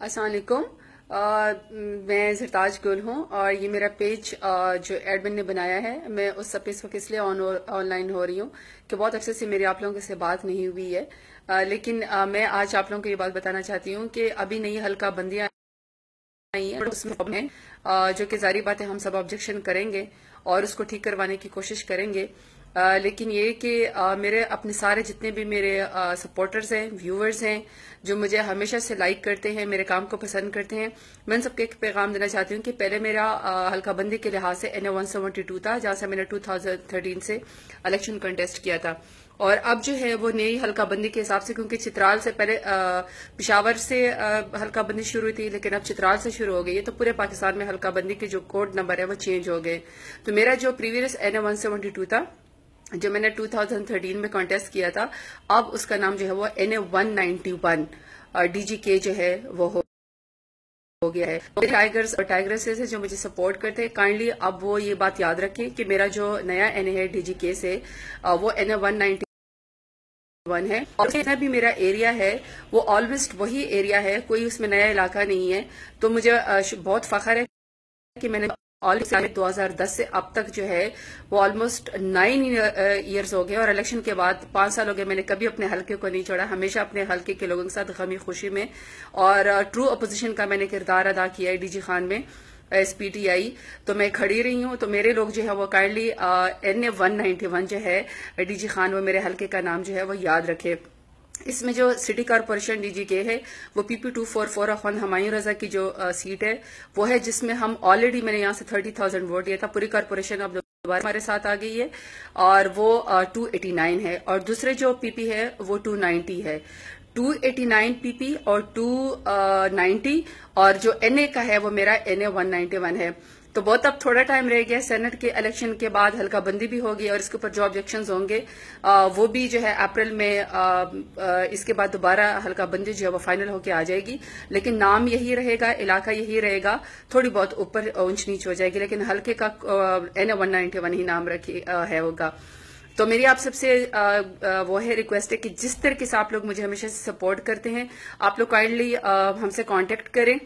असलकुम मैं सरताज गुल हूँ और ये मेरा पेज आ, जो एडमिन ने बनाया है मैं उस सब पेज वक्त इसलिए ऑनलाइन हो रही हूँ कि बहुत अरसे से मेरी आप लोगों से बात नहीं हुई है आ, लेकिन आ, मैं आज आप लोगों को ये बात बताना चाहती हूँ कि अभी नई हल्का बंदियाँ आई हैं उसमें है जो कि जारी बात हम सब ऑब्जेक्शन करेंगे और उसको ठीक करवाने की कोशिश करेंगे लेकिन ये कि मेरे अपने सारे जितने भी मेरे सपोर्टर्स हैं व्यूअर्स हैं जो मुझे हमेशा से लाइक करते हैं मेरे काम को पसंद करते हैं मैं सबको एक पैगाम देना चाहती हूँ कि पहले मेरा हल्काबंदी के लिहाज से N A one seventy two था जहाँ से मैंने टू थाउजेंड थर्टीन से इलेक्शन कंटेस्ट किया था और अब जो है वो नई हल्काबंदी के हिसाब से क्योंकि चित्राल से पहले पिशावर से हल्काबंदी शुरू हुई थी लेकिन अब चित्राल से शुरू हो गई है तो पूरे पाकिस्तान में हल्काबंदी के जो कोड नंबर है वो चेंज हो गए तो मेरा जो previous N A one seventy two था जो मैंने 2013 में कॉन्टेस्ट किया था अब उसका नाम जो है वो N A one ninety one जो है वो हो हो गया है तो टाइगर्स और टाइगर्सेस से जो मुझे सपोर्ट करते हैं काइंडली अब वो ये बात याद रखें कि मेरा जो नया एन है के से वो N A one ninety one है और जितना भी मेरा एरिया है वो ऑलमोस्ट वही एरिया है कोई उसमें नया इलाका नहीं है तो मुझे बहुत फखर है कि मैंने ऑल हजार 2010 से अब तक जो है वो ऑलमोस्ट नाइन ईयर्स हो गए और इलेक्शन के बाद पांच साल हो गए मैंने कभी अपने हल्के को नहीं छोड़ा हमेशा अपने हल्के के लोगों के साथ गमी खुशी में और ट्रू uh, अपोजिशन का मैंने किरदार अदा किया है डीजी खान में एसपीटीआई uh, तो मैं खड़ी रही हूं तो मेरे लोग जो है वो kindly N A one one जो है डीजी खान वो मेरे हल्के का नाम जो है वो याद रखे इसमें जो सिटी कॉरपोरेशन डीजी के है वो PP two four four Khan Humayun Raza की जो आ, सीट है वो है जिसमें हम ऑलरेडी मैंने यहाँ से थर्टी थाउजेंड वोट दिया था पूरी कॉरपोरेशन अब दोबारा हमारे साथ आ गई है और वो टू एटी नाइन है और दूसरे जो पीपी है वो टू नाइन्टी है 289 पीपी और 290 uh, और जो एनए का है वो मेरा एनए 191 है तो बहुत अब थोड़ा टाइम रह गया सेनेट के इलेक्शन के बाद हल्का बंदी भी होगी और इसके ऊपर जो ऑब्जेक्शन होंगे आ, uh, वो भी जो है अप्रैल में आ, uh, आ, इसके बाद दोबारा हल्का बंदी जो है वो फाइनल होकर आ जाएगी लेकिन नाम यही रहेगा इलाका यही रहेगा थोड़ी बहुत ऊपर ऊंच नीच हो जाएगी लेकिन हल्के का एन वन नाइन्टी वन ही नाम रखी है होगा तो मेरी आप सबसे वो है रिक्वेस्ट है कि जिस तरीके से आप लोग मुझे हमेशा से सपोर्ट करते हैं आप लोग काइंडली हमसे कांटेक्ट करें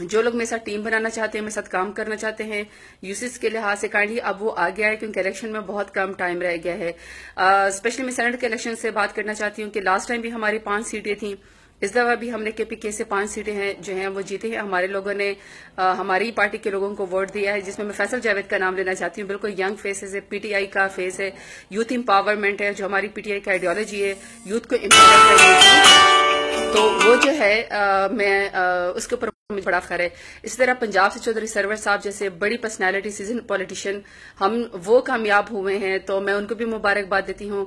जो लोग मेरे साथ टीम बनाना चाहते हैं मेरे साथ काम करना चाहते हैं यूसेज के लिहाज से काइंडली अब वो आ गया है क्योंकि इलेक्शन में बहुत कम टाइम रह गया है स्पेशली मैं सेनेट के इलेक्शन से बात करना चाहती हूँ कि लास्ट टाइम भी हमारी पांच सीटें थी इस दफा भी हमने के पी के से पांच सीटें हैं जो हैं वो जीते हैं हमारे लोगों ने आ, हमारी पार्टी के लोगों को वोट दिया है जिसमें मैं फैसल जावेद का नाम लेना चाहती हूँ बिल्कुल यंग फेसेस है पीटीआई का फेस है यूथ इम्पावरमेंट है जो हमारी पीटीआई का आइडियोलॉजी है यूथ को इम्पावर तो वो जो है आ, मैं आ, उसके ऊपर बड़ा खैर है इसी तरह पंजाब से चौधरी सरवर साहब जैसे बड़ी पर्सनैलिटी सीजन पॉलिटिशियन हम वो कामयाब हुए हैं तो मैं उनको भी मुबारकबाद देती हूँ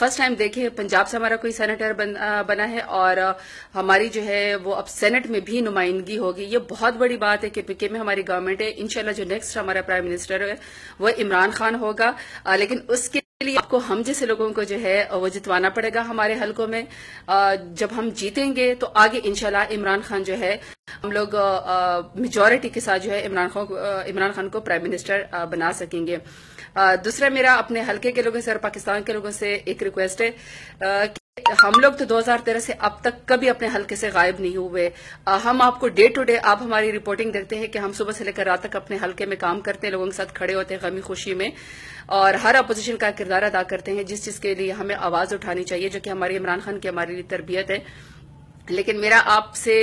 फर्स्ट टाइम देखे पंजाब से हमारा कोई सेनेटर बन, बना है और हमारी जो है वो अब सेनेट में भी नुमाइंदगी होगी ये बहुत बड़ी बात है कि पीके में हमारी गवर्नमेंट है इनशाला जो नेक्स्ट हमारा प्राइम मिनिस्टर है वह इमरान खान होगा लेकिन उसके लिए आपको हम जैसे लोगों को जो है वो जितवाना पड़ेगा हमारे हलकों में जब हम जीतेंगे तो आगे इनशाला इमरान खान जो है हम लोग मेजोरिटी के साथ जो है इमरान खान इमरान खान को प्राइम मिनिस्टर बना सकेंगे दूसरा मेरा अपने हल्के के लोगों से और पाकिस्तान के लोगों से एक रिक्वेस्ट है कि हम लोग तो 2013 से अब तक कभी अपने हल्के से गायब नहीं हुए हम आपको डे टू डे आप हमारी रिपोर्टिंग देखते हैं कि हम सुबह से लेकर रात तक अपने हल्के में काम करते हैं लोगों के साथ खड़े होते हैं गमी खुशी में और हर अपोजिशन का किरदार अदा करते हैं जिस चीज के लिए हमें आवाज उठानी चाहिए जो कि हमारे इमरान खान की हमारे लिए तरबियत है लेकिन मेरा आपसे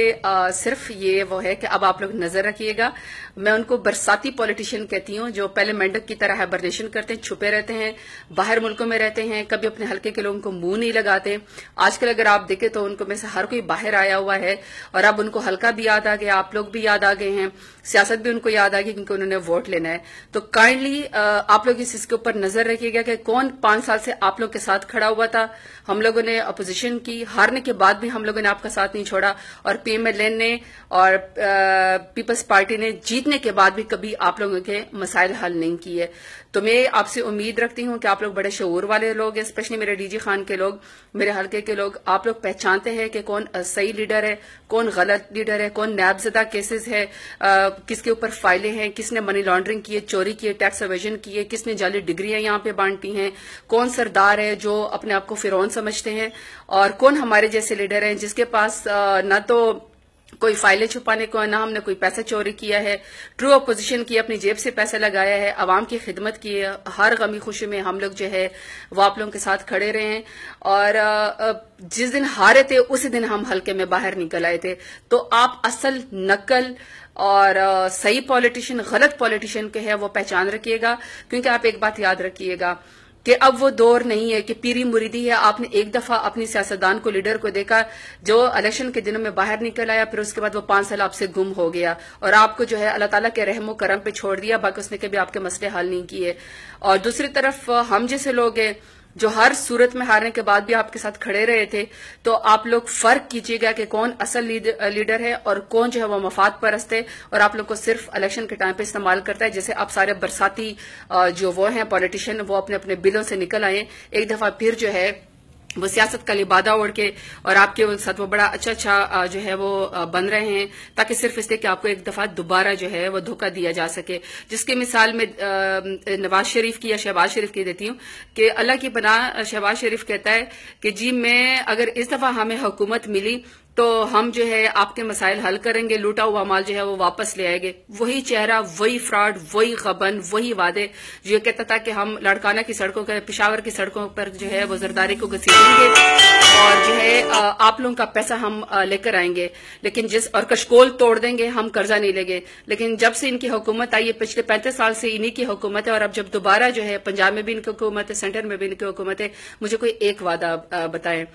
सिर्फ ये वो है कि अब आप लोग नजर रखिएगा मैं उनको बरसाती पॉलिटिशियन कहती हूं जो पहले मेंढक की तरह हाइबरनेशन करते हैं छुपे रहते हैं बाहर मुल्कों में रहते हैं कभी अपने हल्के के लोगों को मुंह नहीं लगाते आजकल अगर आप देखें तो उनको में से हर कोई बाहर आया हुआ है और अब उनको हल्का भी याद आ गया आप लोग भी याद आ गए हैं सियासत भी उनको याद आ गई क्योंकि उन्होंने वोट लेना है तो काइंडली आप लोग इस इसके ऊपर नजर रखिएगा कि कौन पांच साल से आप लोग के साथ खड़ा हुआ था हम लोगों ने अपोजिशन की हारने के बाद भी हम लोगों ने आपका साथ नहीं छोड़ा और पीएमएलएन ने और पीपल्स पार्टी ने जीतने के बाद भी कभी आप लोगों के मसाइल हल नहीं किए तो मैं आपसे उम्मीद रखती हूं कि आप लोग बड़े शूर वाले लोग हैं स्पेशली मेरे डीजी खान के लोग मेरे हल्के के लोग आप लोग पहचानते हैं कि कौन सही लीडर है कौन गलत लीडर है कौन नैबजदा केसेस है आ, किसके ऊपर फाइलें हैं किसने मनी लॉन्ड्रिंग की है चोरी की है टैक्स एवेजन की है किसने जाली डिग्रियां यहां पर बांटती हैं कौन सरदार है जो अपने आप को फिरौन समझते हैं और कौन हमारे जैसे लीडर हैं जिसके पास पास न तो कोई फाइलें छुपाने को ना हमने कोई पैसा चोरी किया है ट्रू अपोजिशन की अपनी जेब से पैसा लगाया है आवाम की खिदमत की है हर गमी खुशी में हम लोग जो है वो आप लोगों के साथ खड़े रहे हैं और जिस दिन हारे थे उसी दिन हम हल्के में बाहर निकल आए थे तो आप असल नकल और सही पॉलिटिशियन गलत पॉलिटिशियन के है वो पहचान रखिएगा क्योंकि आप एक बात याद रखिएगा कि अब वो दौर नहीं है कि पीरी मुरीदी है आपने एक दफा अपनी सियासतदान को लीडर को देखा जो इलेक्शन के दिनों में बाहर निकल आया फिर उसके बाद वो पांच साल आपसे गुम हो गया और आपको जो है अल्लाह ताला के रहमो करम पे छोड़ दिया बाकी उसने कभी आपके मसले हल नहीं किए और दूसरी तरफ हम जैसे लोग हैं जो हर सूरत में हारने के बाद भी आपके साथ खड़े रहे थे तो आप लोग फर्क कीजिएगा कि कौन असल लीडर है और कौन जो है वो मफाद परस्त है और आप लोग को सिर्फ इलेक्शन के टाइम पे इस्तेमाल करता है जैसे आप सारे बरसाती जो वो हैं पॉलिटिशियन वो अपने अपने बिलों से निकल आए एक दफा फिर जो है वो सियासत का लिबादा ओढ़ के और आपके साथ वो बड़ा अच्छा अच्छा जो है वो बन रहे हैं ताकि सिर्फ इसलिए कि आपको एक दफा दोबारा जो है वो धोखा दिया जा सके जिसके मिसाल में नवाज शरीफ की या शहबाज शरीफ की देती हूं कि अल्लाह की पनाह शहबाज शरीफ कहता है कि जी मैं अगर इस दफा हमें हुकूमत मिली तो हम जो है आपके मसाइल हल करेंगे लूटा हुआ माल जो है वो वापस ले आएंगे वही चेहरा वही फ्रॉड वही खबन वही वादे जो कहता था कि हम लड़काना की सड़कों के पिशावर की सड़कों पर जो है वो जरदारी को घसीटेंगे और जो है आप लोगों का पैसा हम लेकर आएंगे लेकिन जिस और कशकोल तोड़ देंगे हम कर्जा नहीं लेंगे लेकिन जब से इनकी हुकूमत आई है पिछले पैंतीस साल से इन्हीं की हुकूमत है और अब जब दोबारा जो है पंजाब में भी इनकी हुकूमत है सेंटर में भी इनकी हुकूमत है मुझे कोई एक वादा बताएं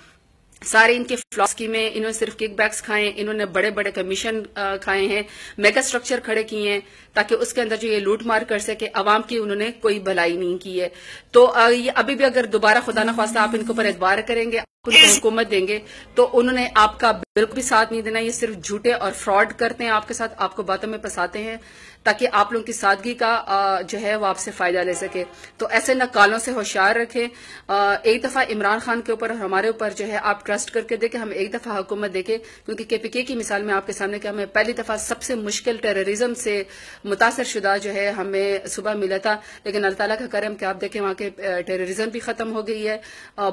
सारे इनके फ्लॉस की में इन्होंने सिर्फ किकबैक्स खाए इन्होंने बड़े बड़े कमीशन खाए हैं मेगा स्ट्रक्चर खड़े किए हैं ताकि उसके अंदर जो ये लूट मार कर सके अवाम की उन्होंने कोई भलाई नहीं की है तो ये अभी भी अगर दोबारा खुदा न आप इनके ऊपर एतबार करेंगे आप हुकूमत देंगे तो उन्होंने आपका बिल्कुल भी साथ नहीं देना ये सिर्फ झूठे और फ्रॉड करते हैं आपके साथ आपको बातों में फंसाते हैं ताकि आप लोगों की सादगी का जो है वो आपसे फ़ायदा ले सके तो ऐसे नकालों से होशियार रखें एक दफ़ा इमरान खान के ऊपर हमारे ऊपर जो है आप ट्रस्ट करके देखें हम एक दफ़ा हुकूमत देखें क्योंकि के पी के की मिसाल में आपके सामने कि हमें पहली दफ़ा सबसे मुश्किल टेररिज्म से मुतासर शुदा जो है हमें सुबह मिला था लेकिन अल्लाह ताला का करम कि आप देखें वहां के टेररिज्म भी ख़त्म हो गई है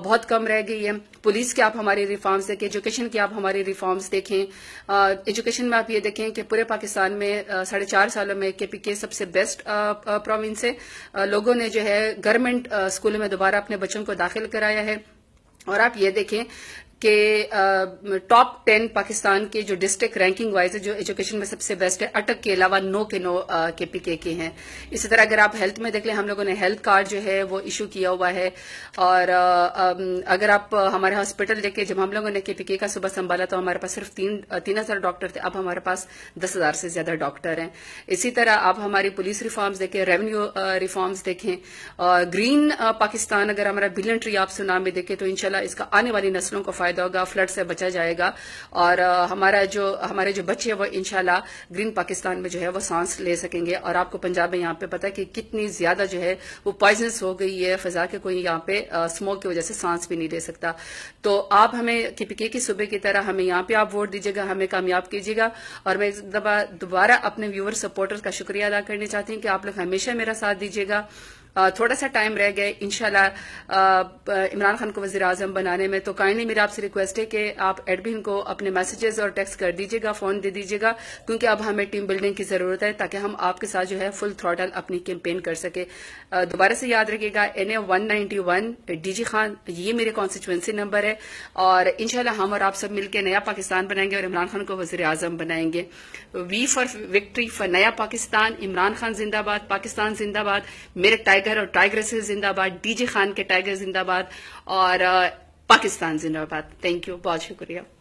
बहुत कम रह गई है पुलिस के आप हमारे रिफॉर्म्स देखें एजुकेशन की आप हमारे रिफॉर्म्स देखें एजुकेशन में आप ये देखें कि पूरे पाकिस्तान में साढ़े चार सालों में में केपी के सबसे बेस्ट प्रोविंस है लोगों ने जो है गवर्नमेंट स्कूल में दोबारा अपने बच्चों को दाखिल कराया है और आप ये देखें के टॉप टेन पाकिस्तान के जो डिस्ट्रिक्ट रैंकिंग वाइज है जो एजुकेशन में सबसे बेस्ट है अटक के अलावा नो के नो के पी के के हैं इसी तरह अगर आप हेल्थ में देख लें हम लोगों ने हेल्थ कार्ड जो है वो इशू किया हुआ है और अगर आप हमारे हॉस्पिटल देखें जब हम लोगों ने के पी के का सुबह संभाला तो हमारे पास सिर्फ तीन तीन हजार डॉक्टर थे अब हमारे पास दस हजार से ज्यादा डॉक्टर हैं इसी तरह आप हमारी पुलिस रिफॉर्म्स देखें रेवेन्यू रिफॉर्म्स देखें और ग्रीन पाकिस्तान अगर हमारा बिलियन ट्री आप सुना में देखें तो इनशाला इसका आने वाली नस्लों को फायदा फ़ायदा होगा फ्लड से बचा जाएगा और हमारा जो हमारे जो बच्चे हैं वो इनशाला ग्रीन पाकिस्तान में जो है वो सांस ले सकेंगे और आपको पंजाब में यहाँ पे पता है कि कितनी ज़्यादा जो है वो पॉइजनस हो गई है फ़जा के कोई यहाँ पे स्मोक की वजह से सांस भी नहीं ले सकता तो आप हमें किपिके की सुबह की तरह हमें यहाँ पे आप वोट दीजिएगा हमें कामयाब कीजिएगा और मैं दोबारा अपने व्यूअर सपोर्टर्स का शुक्रिया अदा करना चाहती हूँ कि आप लोग हमेशा मेरा साथ दीजिएगा थोड़ा सा टाइम रह गए इनशाला इमरान खान को वजी अजम बनाने में तो काइंडली मेरा आपसे रिक्वेस्ट है कि आप एडमिन को अपने मैसेजेस और टेक्स्ट कर दीजिएगा फोन दे दीजिएगा क्योंकि अब हमें टीम बिल्डिंग की जरूरत है ताकि हम आपके साथ जो है फुल थ्रॉटल अपनी कैंपेन कर सके दोबारा से याद रखिएगा N A one ninety one DG Khan ये मेरे कॉन्स्टिट्यूंसी नंबर है और इनशाला हम और आप सब मिलकर नया पाकिस्तान बनाएंगे और इमरान खान को वजी अजम बनाएंगे वी फॉर विक्ट्री फॉर नया पाकिस्तान इमरान खान जिंदाबाद पाकिस्तान जिंदाबाद मेरे टाइगर टाइगर और टाइग्रेसेस जिंदाबाद डीजे खान के टाइगर जिंदाबाद और पाकिस्तान जिंदाबाद थैंक यू बहुत शुक्रिया